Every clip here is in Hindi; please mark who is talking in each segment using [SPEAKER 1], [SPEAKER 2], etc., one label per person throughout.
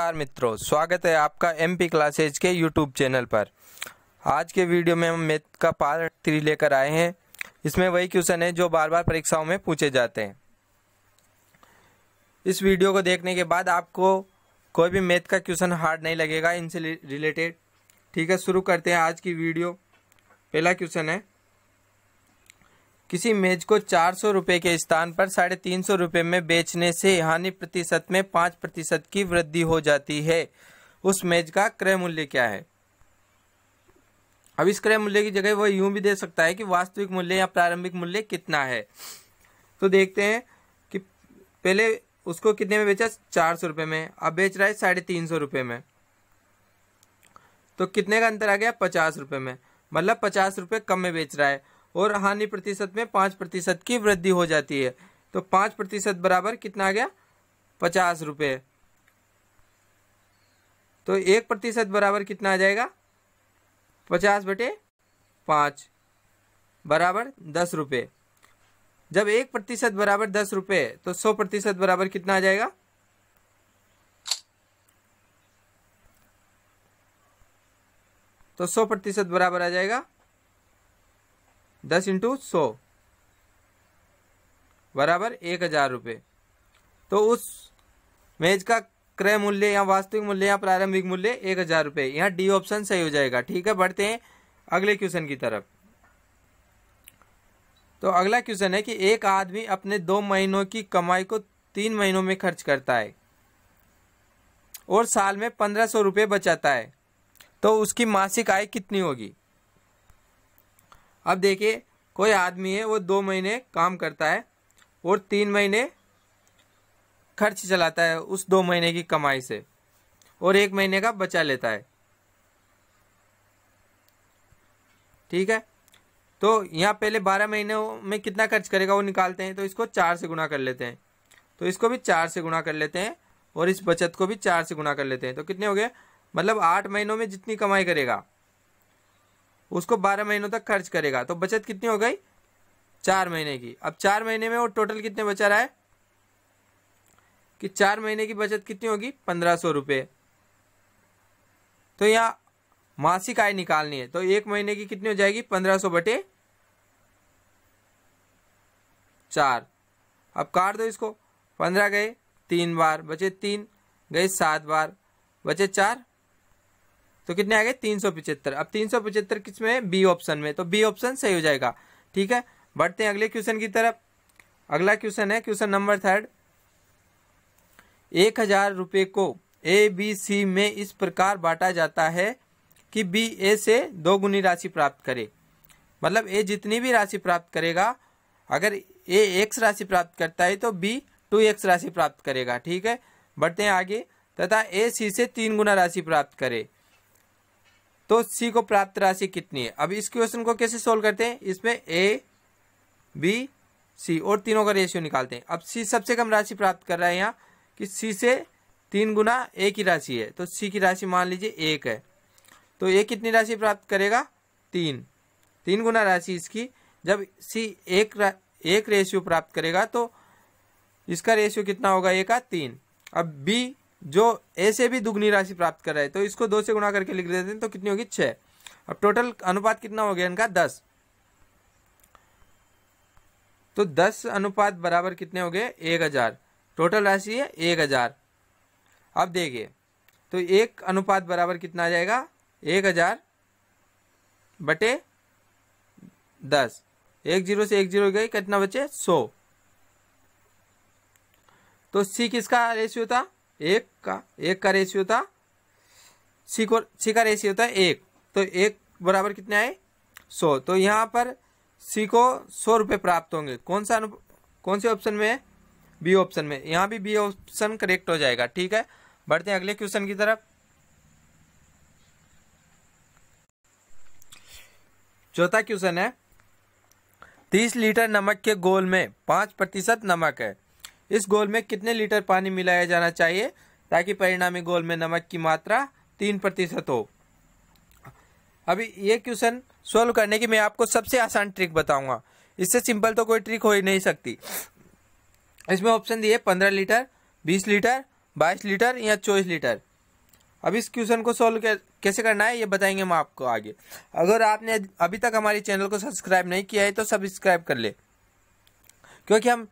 [SPEAKER 1] नमस्कार मित्रों स्वागत है आपका एम पी क्लासेज के यूट्यूब चैनल पर आज के वीडियो में हम मैथ का पार्ट थ्री लेकर आए हैं इसमें वही क्वेश्चन है जो बार बार परीक्षाओं में पूछे जाते हैं इस वीडियो को देखने के बाद आपको कोई भी मैथ का क्वेश्चन हार्ड नहीं लगेगा इनसे रिलेटेड ठीक है शुरू करते हैं आज की वीडियो पहला क्वेश्चन है किसी मेज को चार सौ रुपये के स्थान पर साढ़े तीन सौ रुपये में बेचने से हानि प्रतिशत में पाँच प्रतिशत की वृद्धि हो जाती है उस मेज का क्रय मूल्य क्या है अब इस क्रय मूल्य की जगह वह यूं भी दे सकता है कि वास्तविक मूल्य या प्रारंभिक मूल्य कितना है तो देखते हैं कि पहले उसको कितने में बेचा चार सौ रुपये में अब बेच रहा है साढ़े तीन सौ रुपये में तो कितने का अंतर आ गया पचास रुपये में मतलब पचास रुपये कम में बेच रहा है और हानि प्रतिशत में पाँच प्रतिशत की वृद्धि हो जाती है तो पाँच प्रतिशत बराबर कितना आ गया पचास रुपये तो एक प्रतिशत बराबर कितना आ जाएगा पचास बटे पाँच बराबर दस रुपये जब एक प्रतिशत बराबर दस रुपये तो सौ प्रतिशत बराबर कितना आ जाएगा तो सौ प्रतिशत बराबर आ जाएगा दस इंटू सौ बराबर एक हज़ार रुपये तो उस मेज का क्रय मूल्य या वास्तविक मूल्य या प्रारंभिक मूल्य एक हज़ार रुपये यहाँ डी ऑप्शन सही हो जाएगा ठीक है बढ़ते हैं अगले क्वेश्चन की तरफ तो अगला क्वेश्चन है कि एक आदमी अपने दो महीनों की कमाई को तीन महीनों में खर्च करता है और साल में पंद्रह सौ रुपये बचाता है तो उसकी मासिक आय कितनी होगी अब देखिए कोई आदमी है वो दो महीने काम करता है और तीन महीने खर्च चलाता है उस दो महीने की कमाई से और एक महीने का बचा लेता है ठीक है तो यहाँ पहले बारह महीने में कितना खर्च करेगा वो निकालते हैं तो इसको चार से गुणा कर लेते हैं तो इसको भी चार से गुणा कर लेते हैं और इस बचत को भी चार से गुणा कर लेते हैं तो कितने हो गए मतलब आठ महीनों में जितनी कमाई करेगा उसको बारह महीनों तक खर्च करेगा तो बचत कितनी हो गई चार महीने की अब चार महीने में वो टोटल कितने बचा रहा है कि चार महीने की बचत कितनी होगी पंद्रह सौ रुपये तो यहाँ मासिक आय निकालनी है तो एक महीने की कितनी हो जाएगी पंद्रह सौ बटे चार अब काट दो इसको पंद्रह गए तीन बार बचे तीन गए सात बार बचे चार तो कितने आ गए तीन सौ पिछहत्तर अब तीन सौ पिछहत्तर किस में बी ऑप्शन में तो बी ऑप्शन सही हो जाएगा ठीक है बढ़ते हैं अगले क्वेश्चन की तरफ अगला क्वेश्चन है क्वेश्चन नंबर थर्ड एक हजार रुपये को ए बी सी में इस प्रकार बांटा जाता है कि बी ए से दो गुनी राशि प्राप्त करे मतलब ए जितनी भी राशि प्राप्त करेगा अगर ए एक्स राशि प्राप्त करता है तो बी टू एक्स राशि प्राप्त करेगा ठीक है बढ़ते हैं आगे तथा ए सी से तीन गुना राशि प्राप्त करे तो सी को प्राप्त राशि कितनी है अब इस क्वेश्चन को कैसे सोल्व करते हैं इसमें ए बी सी और तीनों का रेशियो निकालते हैं अब सी सबसे कम राशि प्राप्त कर रहा है यहाँ कि सी से तीन गुना ए की राशि है तो सी की राशि मान लीजिए एक है तो ए कितनी राशि प्राप्त करेगा तीन तीन गुना राशि इसकी जब सी एक एक रेशियो प्राप्त करेगा तो इसका रेशियो कितना होगा ए का तीन अब बी जो ए से भी दुगनी राशि प्राप्त कर रहे हैं तो इसको दो से गुणा करके लिख देते हैं तो कितनी होगी छह अब टोटल अनुपात कितना हो गया इनका दस तो दस अनुपात बराबर कितने हो गए एक हजार टोटल राशि है एक हजार अब देखिए तो एक अनुपात बराबर कितना आ जाएगा एक हजार बटे दस एक जीरो से एक जीरो गई कितना बचे सौ तो सी किसका रेशियो था एक का एक का रेशियो था सी को सी का रेशियो था एक तो एक बराबर कितने आए सौ तो यहाँ पर सी को सौ रुपये प्राप्त होंगे कौन सा कौन से ऑप्शन में है बी ऑप्शन में यहाँ भी बी ऑप्शन करेक्ट हो जाएगा ठीक है बढ़ते हैं अगले क्वेश्चन की तरफ चौथा क्वेश्चन है तीस लीटर नमक के गोल में पाँच प्रतिशत नमक है इस घोल में कितने लीटर पानी मिलाया जाना चाहिए ताकि परिणामी घोल में नमक की मात्रा तीन प्रतिशत हो अभी ये क्वेश्चन सोल्व करने की मैं आपको सबसे आसान ट्रिक बताऊंगा इससे सिंपल तो कोई ट्रिक हो ही नहीं सकती इसमें ऑप्शन दिए पंद्रह लीटर बीस लीटर बाईस लीटर या चौबीस लीटर अब इस क्वेश्चन को सोल्व कैसे करना है ये बताएंगे हम आपको आगे अगर आपने अभी तक हमारे चैनल को सब्सक्राइब नहीं किया है तो सब्सक्राइब कर ले क्योंकि हम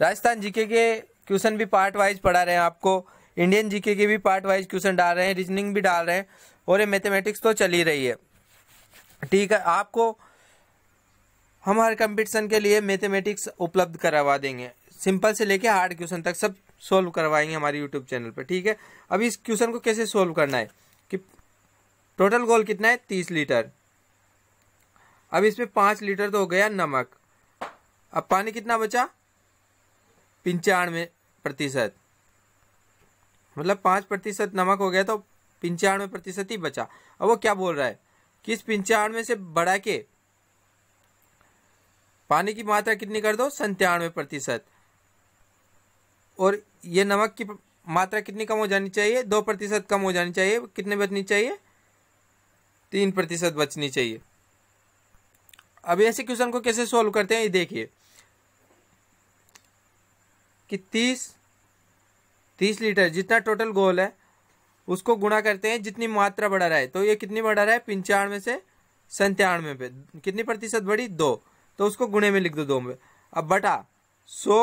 [SPEAKER 1] राजस्थान जीके के क्वेश्चन भी पार्ट वाइज पढ़ा रहे हैं आपको इंडियन जीके के भी पार्ट वाइज क्वेश्चन डाल रहे हैं रीजनिंग भी डाल रहे हैं और ये मैथमेटिक्स तो चल ही रही है ठीक है आपको हम हर कंपटीशन के लिए मैथमेटिक्स उपलब्ध करवा देंगे सिंपल से लेके हार्ड क्वेश्चन तक सब सोल्व करवाएंगे हमारे यूट्यूब चैनल पर ठीक है अब इस क्वेश्चन को कैसे सोल्व करना है कि टोटल गोल कितना है तीस लीटर अब इसमें पाँच लीटर तो हो गया नमक अब पानी कितना बचा पंचानवे प्रतिशत मतलब पाँच प्रतिशत नमक हो गया तो पंचानवे प्रतिशत ही बचा अब वो क्या बोल रहा है कि इस पंचानवे से बढ़ा के पानी की मात्रा कितनी कर दो संतानवे प्रतिशत और ये नमक की मात्रा कितनी कम हो जानी चाहिए दो प्रतिशत कम हो जानी चाहिए कितने बचनी चाहिए तीन प्रतिशत बचनी चाहिए अब ऐसे क्वेश्चन को कैसे सॉल्व करते हैं ये देखिए कि तीस तीस लीटर जितना टोटल गोल है उसको गुणा करते हैं जितनी मात्रा बढ़ा रहा है तो ये कितनी बढ़ा रहा है पंचानवे से संतानवे पे कितनी प्रतिशत बढ़ी दो तो उसको गुणे में लिख दो दो में अब बटा सो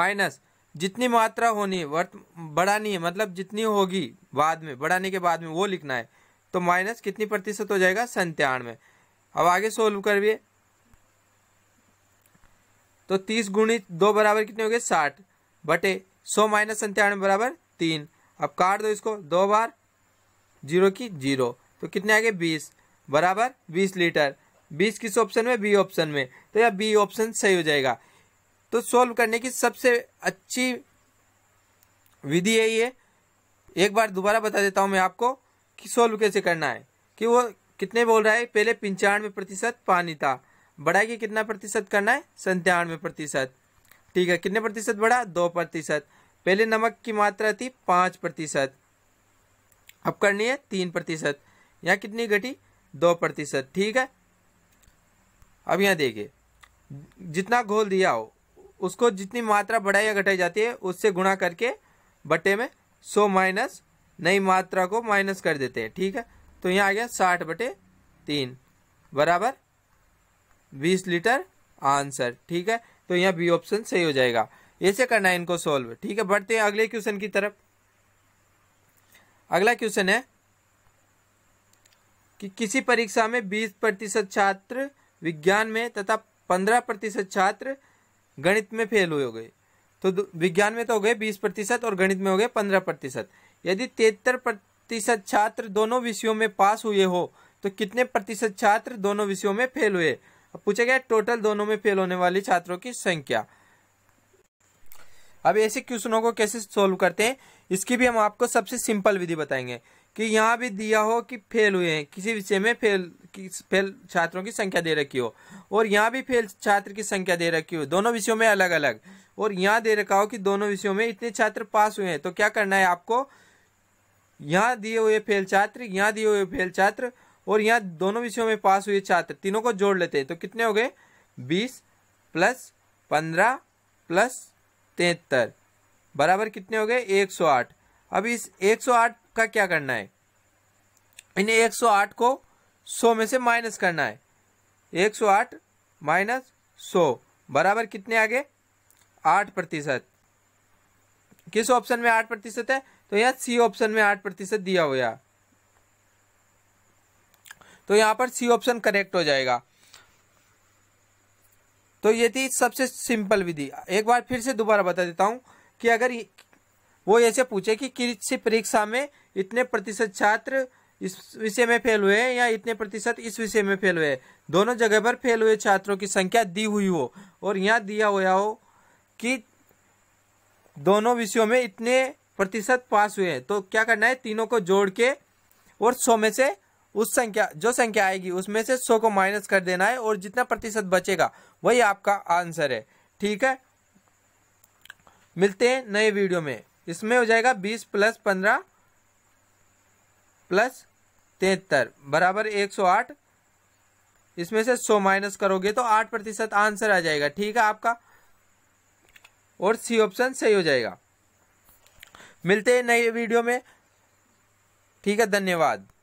[SPEAKER 1] माइनस जितनी मात्रा होनी है वर्त बढ़ानी है मतलब जितनी होगी बाद में बढ़ाने के बाद में वो लिखना है तो माइनस कितनी प्रतिशत हो जाएगा संतानवे अब आगे सोल्व करिए तो तीस गुणित दो बराबर कितने हो गए साठ बटे सौ माइनस संतानवे बराबर तीन अब काट दो इसको दो बार जीरो की जीरो तो कितने आ गए बीस बराबर बीस लीटर बीस किस ऑप्शन में बी ऑप्शन में तो यह बी ऑप्शन सही हो जाएगा तो सॉल्व करने की सबसे अच्छी विधि यही है एक बार दोबारा बता देता हूँ मैं आपको कि सोल्व कैसे करना है कि वो कितने बोल रहा है पहले पंचानवे प्रतिशत पानी था बढ़ा के कितना प्रतिशत करना है संतानवे प्रतिशत ठीक है कितने प्रतिशत बढ़ा दो प्रतिशत पहले नमक की मात्रा थी पाँच प्रतिशत अब करनी है तीन प्रतिशत यहाँ कितनी घटी दो प्रतिशत ठीक है अब यहाँ देखिए जितना घोल दिया हो उसको जितनी मात्रा बढ़ाई या घटाई जाती है उससे गुणा करके बटे में सौ माइनस नई मात्रा को माइनस कर देते हैं ठीक है तो यहाँ आ गया साठ बटे तीन बराबर बीस लीटर आंसर ठीक है तो यहाँ बी ऑप्शन सही हो जाएगा ऐसे करना है इनको सॉल्व ठीक है बढ़ते हैं अगले क्वेश्चन की तरफ अगला क्वेश्चन है कि किसी परीक्षा में 20 प्रतिशत छात्र विज्ञान में तथा 15 प्रतिशत छात्र गणित में फेल हुए हो गए तो विज्ञान में तो हो गए 20 प्रतिशत और गणित में हो गए 15 प्रतिशत यदि तिहत्तर प्रतिशत छात्र दोनों विषयों में पास हुए हो तो कितने प्रतिशत छात्र दोनों विषयों में फेल हुए पूछा गया टोटल दोनों में फेल होने वाली छात्रों की संख्या अब ऐसे क्वेश्चनों को कैसे सोल्व करते हैं इसकी भी हम आपको सबसे सिंपल विधि बताएंगे कि यहाँ भी दिया हो कि फेल हुए हैं किसी विषय में फेल फेल छात्रों की संख्या दे रखी हो और यहाँ भी फेल छात्र की संख्या दे रखी हो दोनों विषयों में अलग अलग और यहाँ दे रखा हो कि दोनों विषयों में इतने छात्र पास हुए हैं तो क्या करना है आपको यहाँ दिए हुए फेल छात्र यहाँ दिए हुए फेल छात्र और यहाँ दोनों विषयों में पास हुए छात्र तीनों को जोड़ लेते हैं तो कितने हो गए बीस प्लस पंद्रह प्लस तिहत्तर बराबर कितने हो गए एक सौ आठ अब इस एक सौ आठ का क्या करना है इन्हें एक सौ आठ को सौ में से माइनस करना है एक सौ आठ माइनस सौ बराबर कितने आगे आठ प्रतिशत किस ऑप्शन में आठ प्रतिशत है तो यहाँ सी ऑप्शन में आठ प्रतिशत दिया हुआ तो यहाँ पर सी ऑप्शन करेक्ट हो जाएगा तो ये थी सबसे सिंपल विधि एक बार फिर से दोबारा बता देता हूँ कि अगर वो ऐसे पूछे कि कृषि परीक्षा में इतने प्रतिशत छात्र इस विषय में फेल हुए हैं या इतने प्रतिशत इस विषय में फेल हुए दोनों जगह पर फेल हुए छात्रों की संख्या दी हुई हो और यहाँ दिया हुआ हो कि दोनों विषयों में इतने प्रतिशत पास हुए हैं तो क्या करना है तीनों को जोड़ के और सौ में से उस संख्या जो संख्या आएगी उसमें से सौ को माइनस कर देना है और जितना प्रतिशत बचेगा वही आपका आंसर है ठीक है मिलते हैं नए वीडियो में इसमें हो जाएगा बीस प्लस पंद्रह प्लस तिहत्तर बराबर एक सौ आठ इसमें से सौ माइनस करोगे तो आठ प्रतिशत आंसर आ जाएगा ठीक है आपका और सी ऑप्शन सही हो जाएगा मिलते हैं नए वीडियो में ठीक है धन्यवाद